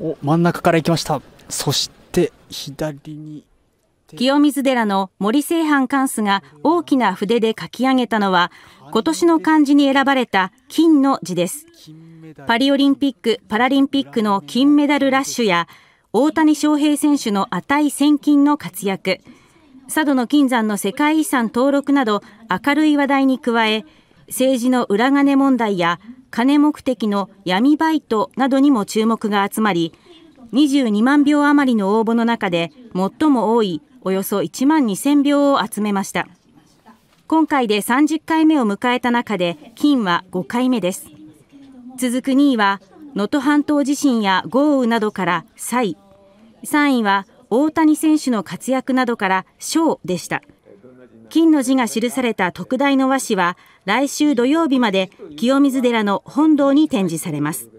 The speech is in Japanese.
お真ん中から行きましたそして左に清水寺の森清範貫主が大きな筆で書き上げたのは今年の漢字に選ばれた金の字ですパリオリンピック・パラリンピックの金メダルラッシュや大谷翔平選手の値千金の活躍佐渡の金山の世界遺産登録など明るい話題に加え政治の裏金問題や金目的の闇バイトなどにも注目が集まり、22万票余りの応募の中で最も多いおよそ1万2000票を集めました。今回で30回目を迎えた中で金は5回目です。続く2位は能登半島地震や豪雨などから3位、3位は大谷選手の活躍などから賞でした。金の字が記された特大の和紙は来週土曜日まで清水寺の本堂に展示されます。